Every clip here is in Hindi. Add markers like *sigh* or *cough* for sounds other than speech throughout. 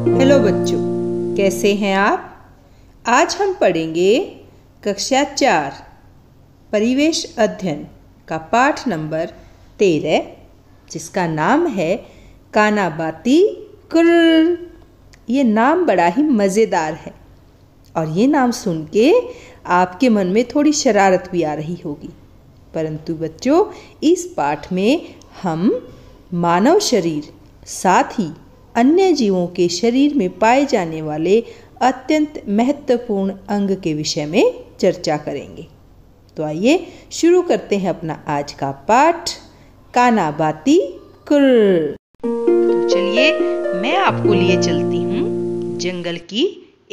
हेलो बच्चों कैसे हैं आप आज हम पढ़ेंगे कक्षा चार परिवेश अध्ययन का पाठ नंबर तेरह जिसका नाम है कानाबाती कुर ये नाम बड़ा ही मज़ेदार है और ये नाम सुन के आपके मन में थोड़ी शरारत भी आ रही होगी परंतु बच्चों इस पाठ में हम मानव शरीर साथ ही अन्य जीवों के शरीर में पाए जाने वाले अत्यंत महत्वपूर्ण अंग के विषय में चर्चा करेंगे तो आइए शुरू करते हैं अपना आज का पाठ कानाबाती कुर तो चलिए मैं आपको लिए चलती हूँ जंगल की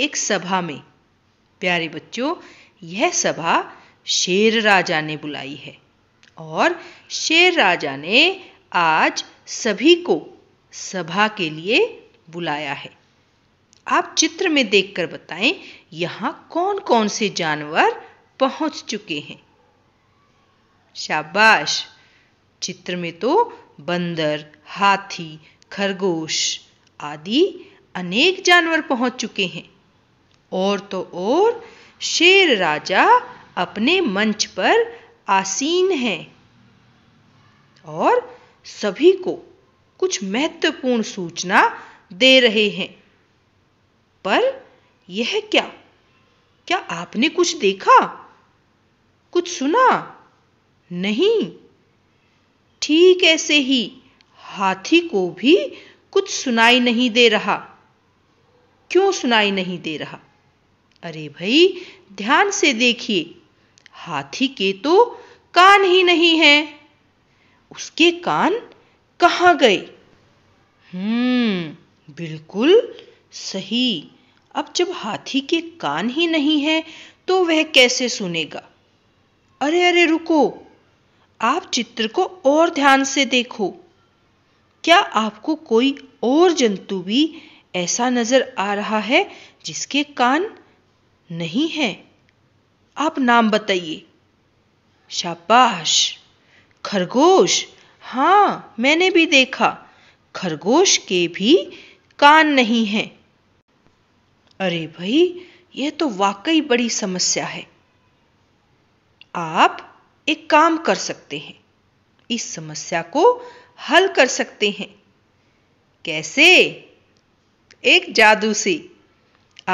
एक सभा में प्यारे बच्चों यह सभा शेर राजा ने बुलाई है और शेर राजा ने आज सभी को सभा के लिए बुलाया है आप चित्र में देखकर बताएं यहां कौन कौन से जानवर पहुंच चुके हैं शाबाश चित्र में तो बंदर हाथी खरगोश आदि अनेक जानवर पहुंच चुके हैं और तो और शेर राजा अपने मंच पर आसीन है और सभी को कुछ महत्वपूर्ण सूचना दे रहे हैं पर यह क्या क्या आपने कुछ देखा कुछ सुना नहीं ठीक ऐसे ही हाथी को भी कुछ सुनाई नहीं दे रहा क्यों सुनाई नहीं दे रहा अरे भाई ध्यान से देखिए हाथी के तो कान ही नहीं है उसके कान कहाँ गए हम्म बिल्कुल सही अब जब हाथी के कान ही नहीं है तो वह कैसे सुनेगा अरे अरे रुको आप चित्र को और ध्यान से देखो क्या आपको कोई और जंतु भी ऐसा नजर आ रहा है जिसके कान नहीं है आप नाम बताइए शाबाश खरगोश हाँ मैंने भी देखा खरगोश के भी कान नहीं है अरे भाई यह तो वाकई बड़ी समस्या है आप एक काम कर सकते हैं इस समस्या को हल कर सकते हैं कैसे एक जादू से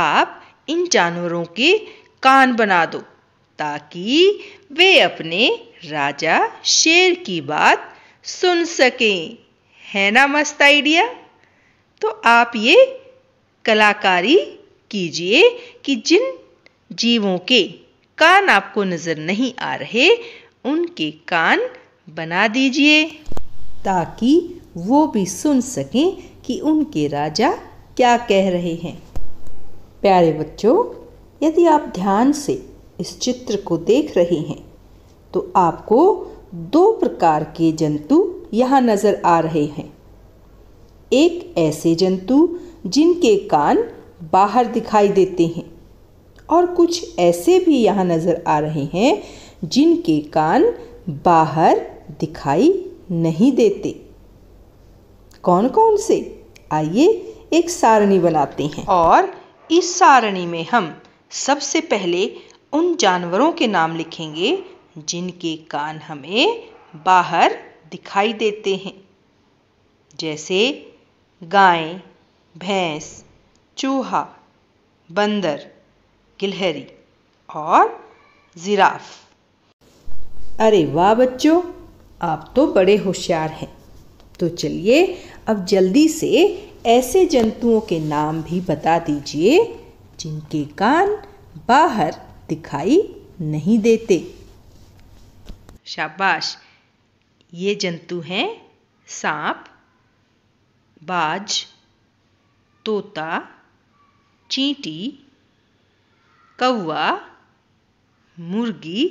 आप इन जानवरों के कान बना दो ताकि वे अपने राजा शेर की बात सुन सकें है ना मस्त आइडिया तो आप ये कलाकारी कीजिए कि जिन जीवों के कान आपको नज़र नहीं आ रहे उनके कान बना दीजिए ताकि वो भी सुन सकें कि उनके राजा क्या कह रहे हैं प्यारे बच्चों यदि आप ध्यान से इस चित्र को देख रहे हैं तो आपको दो प्रकार के जंतु यहाँ नज़र आ रहे हैं एक ऐसे जंतु जिनके कान बाहर दिखाई देते हैं और कुछ ऐसे भी यहाँ नज़र आ रहे हैं जिनके कान बाहर दिखाई नहीं देते कौन कौन से आइए एक सारणी बनाते हैं और इस सारणी में हम सबसे पहले उन जानवरों के नाम लिखेंगे जिनके कान हमें बाहर दिखाई देते हैं जैसे गाय भैंस चूहा बंदर गिलहरी और जिराफ अरे वाह बच्चों आप तो बड़े होशियार हैं तो चलिए अब जल्दी से ऐसे जंतुओं के नाम भी बता दीजिए जिनके कान बाहर दिखाई नहीं देते शाबाश ये जंतु हैं सांप बाज तोता चींटी कौवा मुर्गी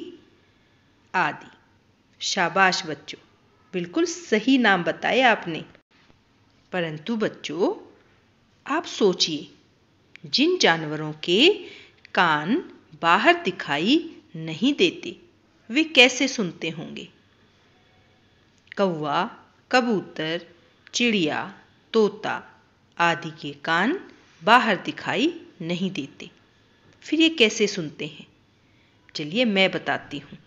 आदि शाबाश बच्चों बिल्कुल सही नाम बताए आपने परंतु बच्चों आप सोचिए जिन जानवरों के कान बाहर दिखाई नहीं देते वे कैसे सुनते होंगे कौवा कबूतर चिड़िया तोता आदि के कान बाहर दिखाई नहीं देते फिर ये कैसे सुनते हैं चलिए मैं बताती हूँ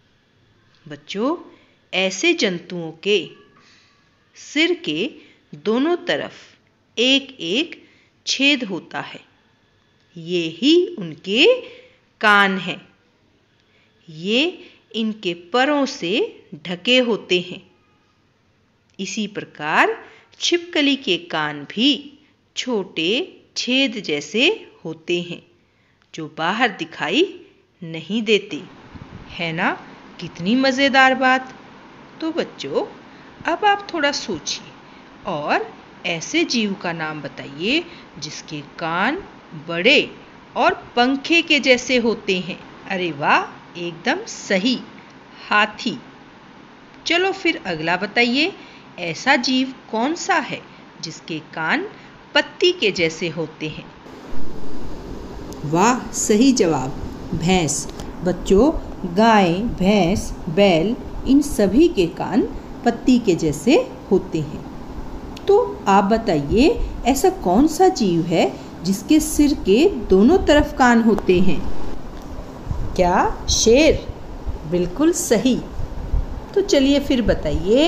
बच्चों ऐसे जंतुओं के सिर के दोनों तरफ एक एक छेद होता है ये ही उनके कान हैं ये इनके परों से ढके होते हैं इसी प्रकार छिपकली के कान भी छोटे छेद जैसे होते हैं जो बाहर दिखाई नहीं देते है ना कितनी मज़ेदार बात तो बच्चों अब आप थोड़ा सोचिए और ऐसे जीव का नाम बताइए जिसके कान बड़े और पंखे के जैसे होते हैं अरे वाह एकदम सही हाथी चलो फिर अगला बताइए ऐसा जीव कौन सा है जिसके कान पत्ती के जैसे होते हैं वाह सही जवाब भैंस बच्चों गाय भैंस बैल इन सभी के कान पत्ती के जैसे होते हैं तो आप बताइए ऐसा कौन सा जीव है जिसके सिर के दोनों तरफ कान होते हैं क्या शेर बिल्कुल सही तो चलिए फिर बताइए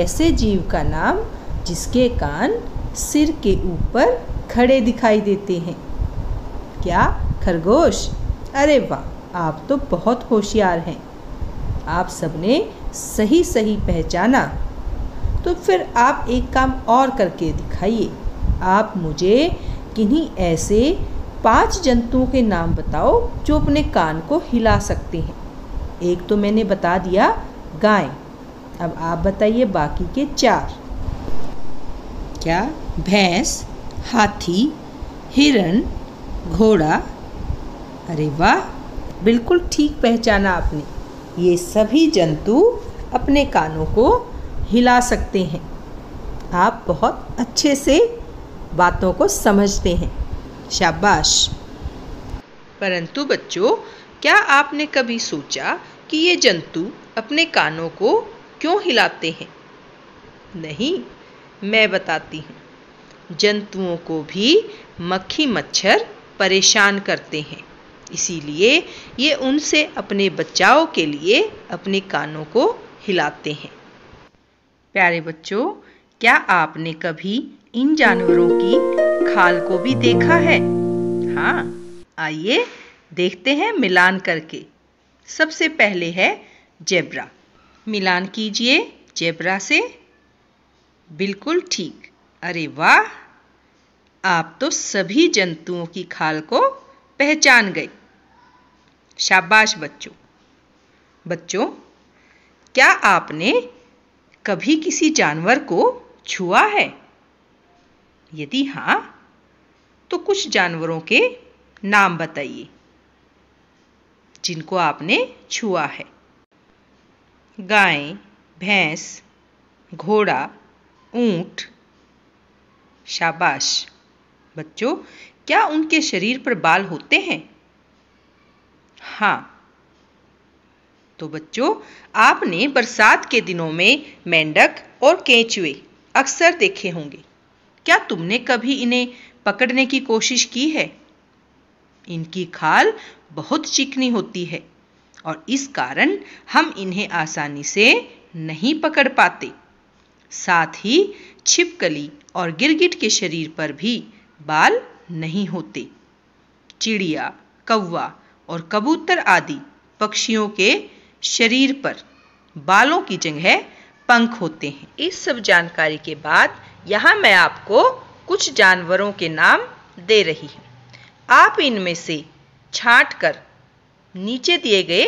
ऐसे जीव का नाम जिसके कान सिर के ऊपर खड़े दिखाई देते हैं क्या खरगोश अरे वाह आप तो बहुत होशियार हैं आप सबने सही सही पहचाना तो फिर आप एक काम और करके दिखाइए आप मुझे किन्हीं ऐसे पांच जंतुओं के नाम बताओ जो अपने कान को हिला सकते हैं एक तो मैंने बता दिया गाय अब आप बताइए बाकी के चार क्या भैंस हाथी हिरण घोड़ा अरे वाह बिल्कुल ठीक पहचाना आपने ये सभी जंतु अपने कानों को हिला सकते हैं आप बहुत अच्छे से बातों को समझते हैं शाबाश परंतु बच्चों क्या आपने कभी सोचा कि ये जंतु अपने कानों को क्यों हिलाते हैं नहीं मैं बताती हूँ जंतुओं को भी मक्खी मच्छर परेशान करते हैं इसीलिए ये उनसे अपने बचाव के लिए अपने कानों को हिलाते हैं प्यारे बच्चों क्या आपने कभी इन जानवरों की खाल को भी देखा है हाँ आइए देखते हैं मिलान करके सबसे पहले है जेब्रा मिलान कीजिए जेब्रा से बिल्कुल ठीक अरे वाह आप तो सभी जंतुओं की खाल को पहचान गए शाबाश बच्चों बच्चों क्या आपने कभी किसी जानवर को छुआ है यदि हाँ तो कुछ जानवरों के नाम बताइए जिनको आपने छुआ है गाय भैंस घोड़ा ऊंट शाबाश बच्चों क्या उनके शरीर पर बाल होते हैं हाँ तो बच्चों आपने बरसात के दिनों में मेंढक और केंचुए अक्सर देखे होंगे क्या तुमने कभी इन्हें पकड़ने की कोशिश की है इनकी खाल बहुत चिकनी होती है और इस कारण हम इन्हें आसानी से नहीं पकड़ पाते साथ ही छिपकली और गिरगिट के शरीर पर भी बाल नहीं होते चिड़िया कौवा और कबूतर आदि पक्षियों के शरीर पर बालों की जगह पंख होते हैं इस सब जानकारी के बाद यहाँ मैं आपको कुछ जानवरों के नाम दे रही हूँ आप इनमें से छाट कर नीचे दिए गए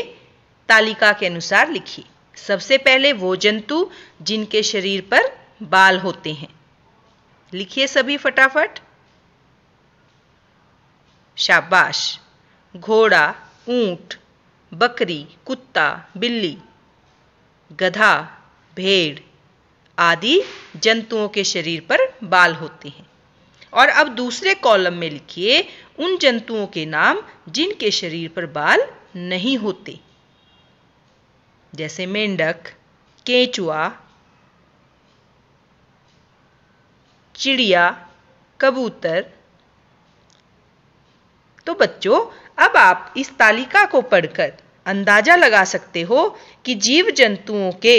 तालिका के अनुसार लिखिए सबसे पहले वो जंतु जिनके शरीर पर बाल होते हैं लिखिए सभी फटाफट शाबाश घोड़ा ऊंट बकरी कुत्ता बिल्ली गधा भेड़ आदि जंतुओं के शरीर पर बाल होते हैं और अब दूसरे कॉलम में लिखिए उन जंतुओं के नाम जिनके शरीर पर बाल नहीं होते जैसे मेंढक केंचुआ चिड़िया कबूतर तो बच्चों अब आप इस तालिका को पढ़कर अंदाजा लगा सकते हो कि जीव जंतुओं के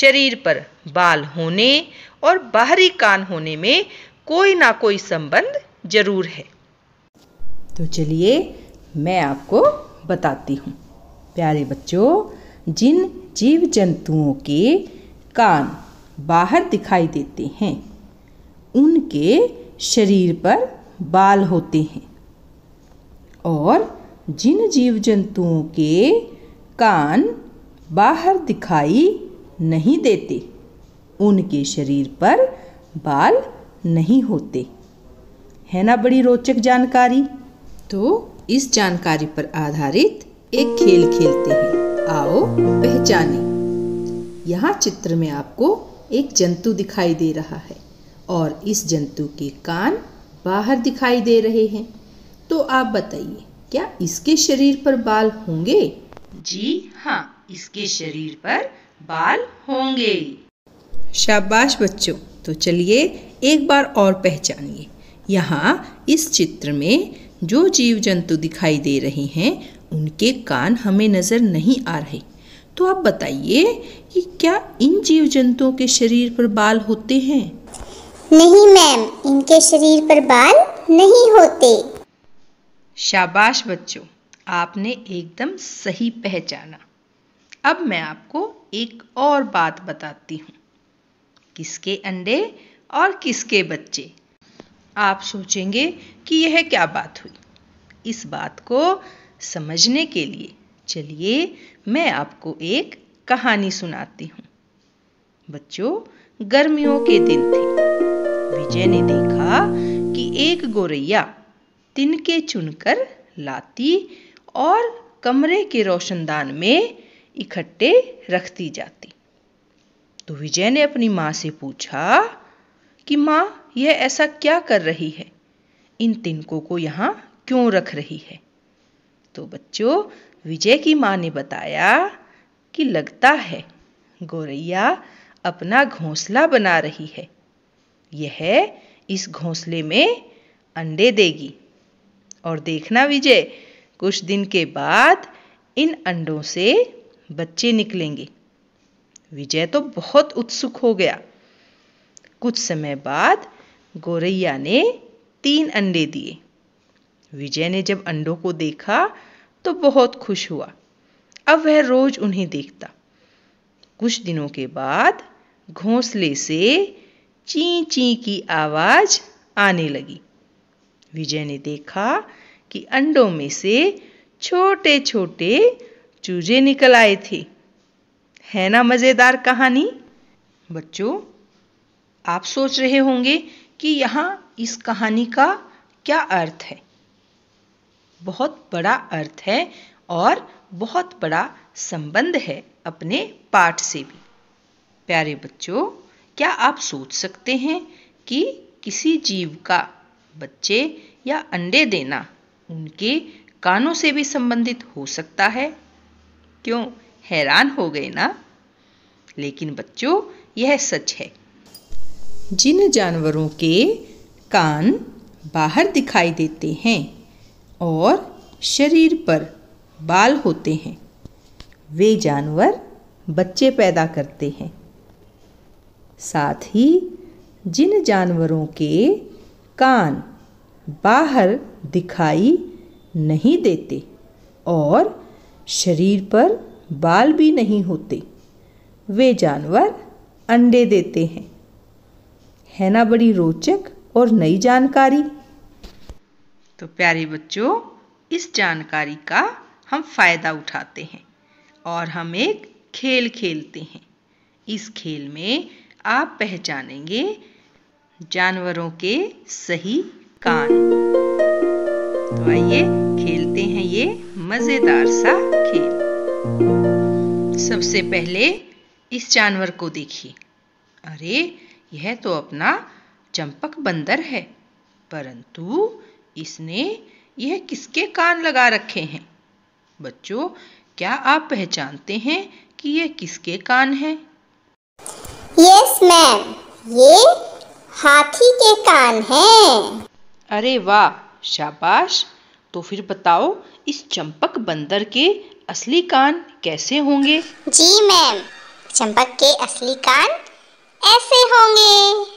शरीर पर बाल होने और बाहरी कान होने में कोई ना कोई संबंध जरूर है तो चलिए मैं आपको बताती हूँ प्यारे बच्चों जिन जीव जंतुओं के कान बाहर दिखाई देते हैं उनके शरीर पर बाल होते हैं और जिन जीव जंतुओं के कान बाहर दिखाई नहीं देते उनके शरीर पर बाल नहीं होते है ना बड़ी रोचक जानकारी तो इस जानकारी पर आधारित एक खेल खेलते हैं आओ पहचाने यहाँ चित्र में आपको एक जंतु दिखाई दे रहा है और इस जंतु के कान बाहर दिखाई दे रहे हैं तो आप बताइए क्या इसके शरीर पर बाल होंगे जी हाँ इसके शरीर पर बाल होंगे शाबाश बच्चों तो चलिए एक बार और पहचानिए यहाँ इस चित्र में जो जीव जंतु दिखाई दे रहे हैं उनके कान हमें नज़र नहीं आ रहे तो आप बताइए कि क्या इन जीव जंतुओं के शरीर पर बाल होते हैं नहीं मैम इनके शरीर पर बाल नहीं होते शाबाश बच्चों आपने एकदम सही पहचाना अब मैं आपको एक और बात बताती हूँ किसके अंडे और किसके बच्चे आप सोचेंगे कि यह क्या बात हुई इस बात को समझने के लिए चलिए मैं आपको एक कहानी सुनाती हूँ बच्चों गर्मियों के दिन थे विजय ने देखा कि एक गोरैया तिनके चुनकर लाती और कमरे के रोशनदान में इकट्ठे रखती जाती तो विजय ने अपनी माँ से पूछा कि माँ यह ऐसा क्या कर रही है इन तिनकों को यहाँ क्यों रख रही है तो बच्चों विजय की माँ ने बताया कि लगता है गौरैया अपना घोंसला बना रही है यह इस घोंसले में अंडे देगी और देखना विजय कुछ दिन के बाद इन अंडों से बच्चे निकलेंगे विजय तो बहुत उत्सुक हो गया कुछ समय बाद गोरैया ने तीन अंडे दिए विजय ने जब अंडों को देखा तो बहुत खुश हुआ अब वह रोज उन्हें देखता कुछ दिनों के बाद घोंसले से ची ची की आवाज आने लगी विजय ने देखा कि अंडों में से छोटे छोटे चूजे निकल आए थे है ना मज़ेदार कहानी बच्चों आप सोच रहे होंगे कि यहाँ इस कहानी का क्या अर्थ है बहुत बड़ा अर्थ है और बहुत बड़ा संबंध है अपने पाठ से भी प्यारे बच्चों क्या आप सोच सकते हैं कि किसी जीव का बच्चे या अंडे देना उनके कानों से भी संबंधित हो सकता है क्यों हैरान हो गए ना लेकिन बच्चों यह सच है जिन जानवरों के कान बाहर दिखाई देते हैं और शरीर पर बाल होते हैं वे जानवर बच्चे पैदा करते हैं साथ ही जिन जानवरों के कान बाहर दिखाई नहीं देते और शरीर पर बाल भी नहीं होते वे जानवर अंडे देते हैं है ना बड़ी रोचक और नई जानकारी तो प्यारे बच्चों इस जानकारी का हम फायदा उठाते हैं और हम एक खेल खेलते हैं इस खेल में आप पहचानेंगे जानवरों के सही कान तो आइए खेलते हैं ये मजेदार सा खेल सबसे पहले इस जानवर को देखिए अरे यह तो अपना चंपक बंदर है परंतु इसने यह किसके कान लगा रखे हैं बच्चों क्या आप पहचानते हैं कि यह किसके कान है यस मैम ये हाथी के कान हैं। अरे वाह शाबाश तो फिर बताओ इस चंपक बंदर के असली कान कैसे होंगे जी मैम चंपक के असली कान ऐसे होंगे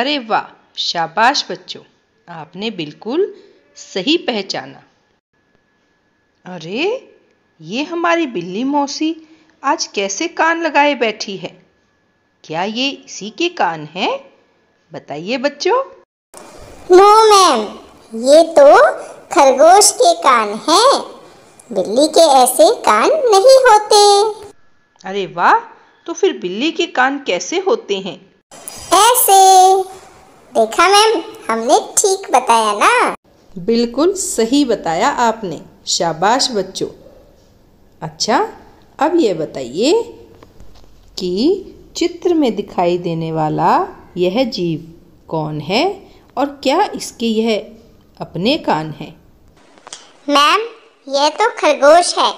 अरे वाह शाबाश बच्चों आपने बिल्कुल सही पहचाना अरे ये हमारी बिल्ली मौसी आज कैसे कान लगाए बैठी है क्या ये इसी के कान हैं बताइए बच्चों नो हाँ, मैम ये तो खरगोश के कान हैं बिल्ली के ऐसे कान नहीं होते अरे वाह तो फिर बिल्ली के कान कैसे होते हैं ऐसे देखा मैम हमने ठीक बताया ना बिल्कुल सही बताया आपने शाबाश बच्चों अच्छा अब ये बताइए कि चित्र में दिखाई देने वाला यह जीव कौन है और क्या इसके यह अपने कान हैं मैम यह तो खरगोश है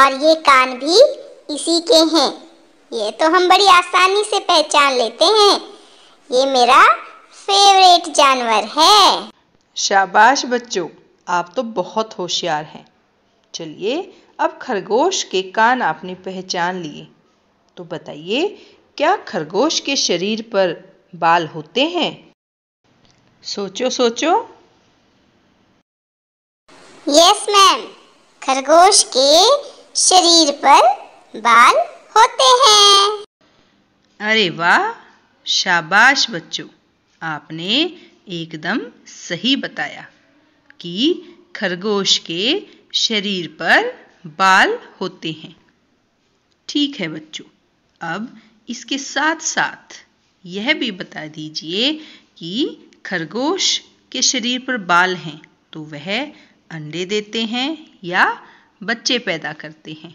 और ये कान भी इसी के हैं ये तो हम बड़ी आसानी से पहचान लेते हैं ये मेरा फेवरेट जानवर है शाबाश बच्चों आप तो बहुत होशियार हैं चलिए अब खरगोश के कान आपने पहचान लिए तो बताइए क्या खरगोश के शरीर पर बाल होते हैं सोचो सोचो यस मैम खरगोश के शरीर पर बाल होते हैं अरे वाह शाबाश बच्चों आपने एकदम सही बताया कि खरगोश के शरीर पर बाल होते हैं ठीक है बच्चों अब इसके साथ साथ यह भी बता दीजिए कि खरगोश के शरीर पर बाल हैं तो वह अंडे देते हैं या बच्चे पैदा करते हैं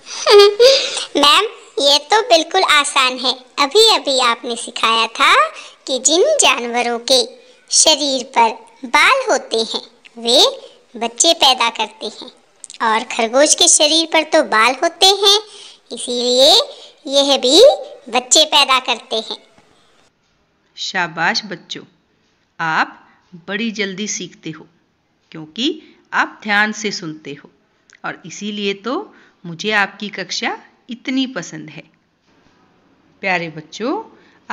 *laughs* मैम ये तो बिल्कुल आसान है अभी अभी आपने सिखाया था कि जिन जानवरों के शरीर पर बाल होते हैं वे बच्चे पैदा करते हैं और खरगोश के शरीर पर तो बाल होते हैं इसीलिए यह भी बच्चे पैदा करते हैं शाबाश बच्चों आप बड़ी जल्दी सीखते हो क्योंकि आप ध्यान से सुनते हो और इसीलिए तो मुझे आपकी कक्षा इतनी पसंद है प्यारे बच्चों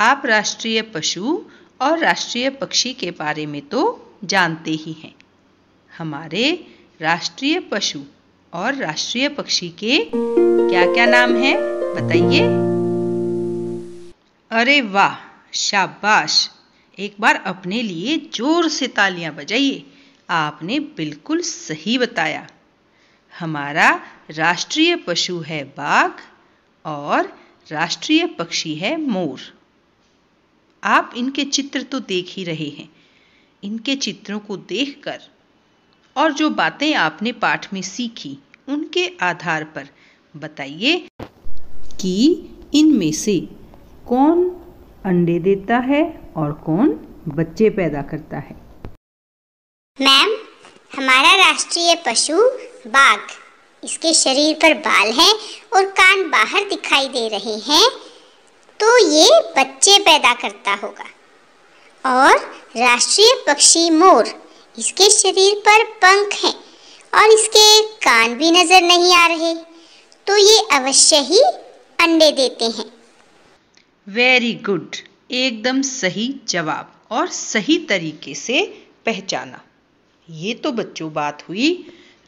आप राष्ट्रीय पशु और राष्ट्रीय पक्षी के बारे में तो जानते ही हैं हमारे राष्ट्रीय पशु और राष्ट्रीय पक्षी के क्या क्या नाम है बताइए अरे वाह शाबाश एक बार अपने लिए जोर से तालियां बजाइए आपने बिल्कुल सही बताया हमारा राष्ट्रीय पशु है बाघ और राष्ट्रीय पक्षी है मोर आप इनके चित्र तो देख ही रहे हैं इनके चित्रों को देखकर और जो बातें आपने पाठ में सीखी उनके आधार पर बताइए कि इनमें से कौन अंडे देता है और कौन बच्चे पैदा करता है मैम हमारा राष्ट्रीय पशु बाघ इसके शरीर पर बाल हैं और कान बाहर दिखाई दे रहे हैं तो ये बच्चे पैदा करता होगा और राष्ट्रीय पक्षी मोर इसके शरीर पर पंख हैं और इसके कान भी नज़र नहीं आ रहे तो ये अवश्य ही अंडे देते हैं वेरी गुड एकदम सही जवाब और सही तरीके से पहचाना ये तो बच्चों बात हुई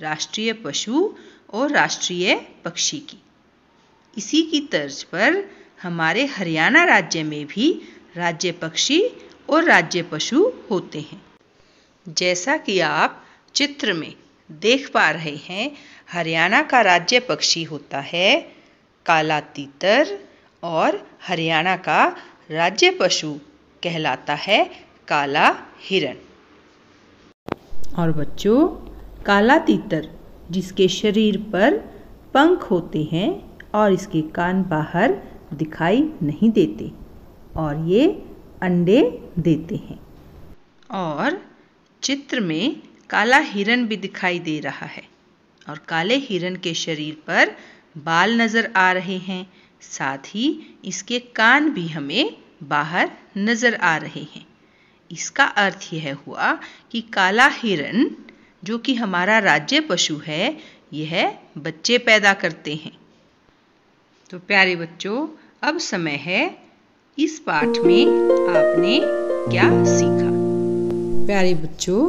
राष्ट्रीय पशु और राष्ट्रीय पक्षी की इसी की तर्ज पर हमारे हरियाणा राज्य में भी राज्य पक्षी और राज्य पशु होते हैं जैसा कि आप चित्र में देख पा रहे हैं हरियाणा का राज्य पक्षी होता है काला तीतर और हरियाणा का राज्य पशु कहलाता है काला हिरण और बच्चों काला तीतर जिसके शरीर पर पंख होते हैं और इसके कान बाहर दिखाई नहीं देते और ये अंडे देते हैं और चित्र में काला हिरण भी दिखाई दे रहा है और काले हिरण के शरीर पर बाल नज़र आ रहे हैं साथ ही इसके कान भी हमें बाहर नजर आ रहे हैं इसका अर्थ यह हुआ कि काला हिरण जो कि हमारा राज्य पशु है यह बच्चे पैदा करते हैं तो प्यारे बच्चों अब समय है इस पाठ में आपने क्या सीखा प्यारे बच्चों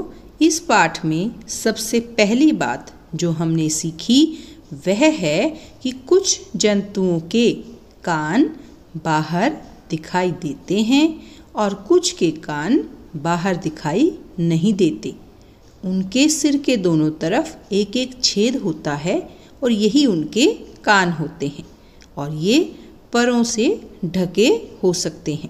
इस पाठ में सबसे पहली बात जो हमने सीखी वह है कि कुछ जंतुओं के कान बाहर दिखाई देते हैं और कुछ के कान बाहर दिखाई नहीं देते उनके सिर के दोनों तरफ एक एक छेद होता है और यही उनके कान होते हैं और ये परों से ढके हो सकते हैं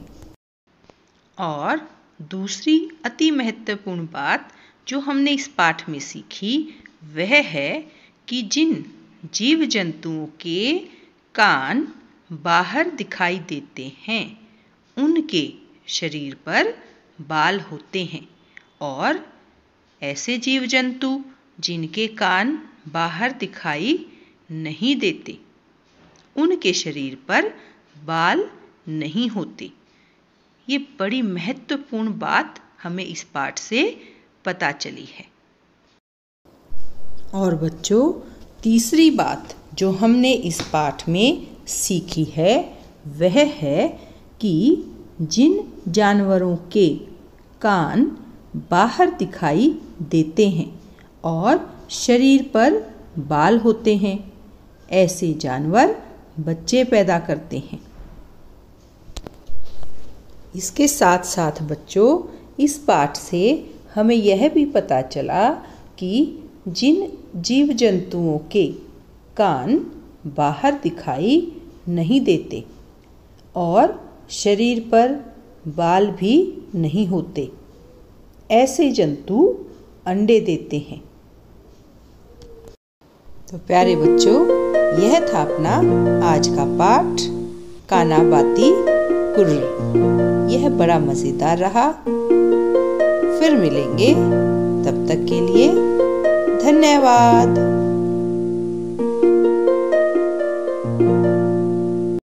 और दूसरी अति महत्वपूर्ण बात जो हमने इस पाठ में सीखी वह है कि जिन जीव जंतुओं के कान बाहर दिखाई देते हैं उनके शरीर पर बाल होते हैं और ऐसे जीव जंतु जिनके कान बाहर दिखाई नहीं देते उनके शरीर पर बाल नहीं होते ये बड़ी महत्वपूर्ण बात हमें इस पाठ से पता चली है और बच्चों तीसरी बात जो हमने इस पाठ में सीखी है वह है कि जिन जानवरों के कान बाहर दिखाई देते हैं और शरीर पर बाल होते हैं ऐसे जानवर बच्चे पैदा करते हैं इसके साथ साथ बच्चों इस पाठ से हमें यह भी पता चला कि जिन जीव जंतुओं के कान बाहर दिखाई नहीं देते और शरीर पर बाल भी नहीं होते ऐसे जंतु अंडे देते हैं तो प्यारे बच्चों यह था अपना आज का पाठ काना बाती कुर्र यह बड़ा मज़ेदार रहा फिर मिलेंगे तब तक के लिए धन्यवाद